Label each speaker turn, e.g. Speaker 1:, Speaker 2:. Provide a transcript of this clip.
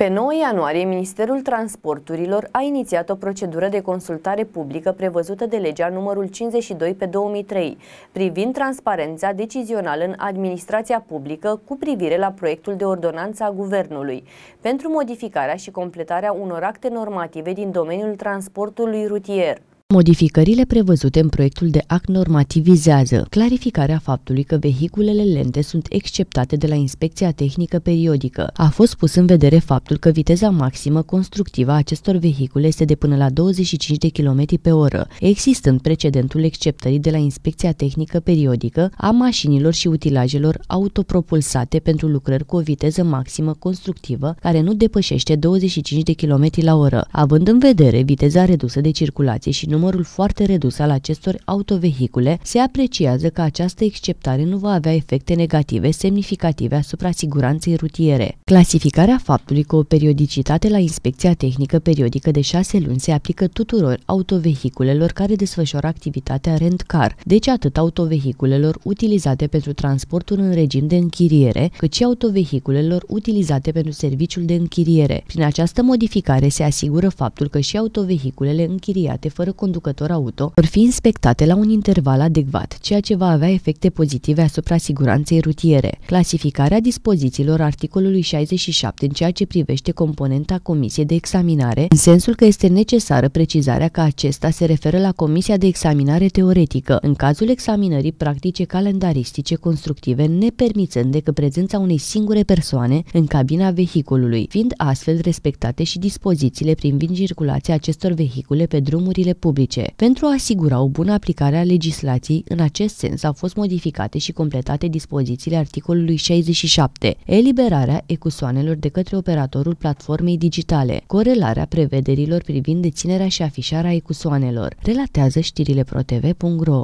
Speaker 1: Pe 9 ianuarie, Ministerul Transporturilor a inițiat o procedură de consultare publică prevăzută de legea numărul 52 pe 2003, privind transparența decizională în administrația publică cu privire la proiectul de ordonanță a Guvernului, pentru modificarea și completarea unor acte normative din domeniul transportului rutier. Modificările prevăzute în proiectul de act normativ vizează clarificarea faptului că vehiculele lente sunt exceptate de la inspecția tehnică periodică. A fost pus în vedere faptul că viteza maximă constructivă a acestor vehicule este de până la 25 de km pe oră, existând precedentul exceptării de la inspecția tehnică periodică a mașinilor și utilajelor autopropulsate pentru lucrări cu o viteză maximă constructivă care nu depășește 25 de km la oră, având în vedere viteza redusă de circulație și nu numărul foarte redus al acestor autovehicule, se apreciază că această exceptare nu va avea efecte negative semnificative asupra siguranței rutiere. Clasificarea faptului că o periodicitate la inspecția tehnică periodică de 6 luni se aplică tuturor autovehiculelor care desfășoară activitatea rent car, deci atât autovehiculelor utilizate pentru transportul în regim de închiriere, cât și autovehiculelor utilizate pentru serviciul de închiriere. Prin această modificare se asigură faptul că și autovehiculele închiriate fără condiții conducător auto vor fi inspectate la un interval adecvat, ceea ce va avea efecte pozitive asupra siguranței rutiere. Clasificarea dispozițiilor articolului 67 în ceea ce privește componenta Comisiei de Examinare, în sensul că este necesară precizarea că acesta se referă la Comisia de Examinare Teoretică, în cazul examinării practice calendaristice constructive, nepermițând decât prezența unei singure persoane în cabina vehiculului, fiind astfel respectate și dispozițiile privind circulația acestor vehicule pe drumurile publice publice. Pentru a asigura o bună aplicare a legislației, în acest sens au fost modificate și completate dispozițiile articolului 67, eliberarea ecusoanelor de către operatorul platformei digitale, corelarea prevederilor privind deținerea și afișarea ecusoanelor, relatează știrile protv.ro.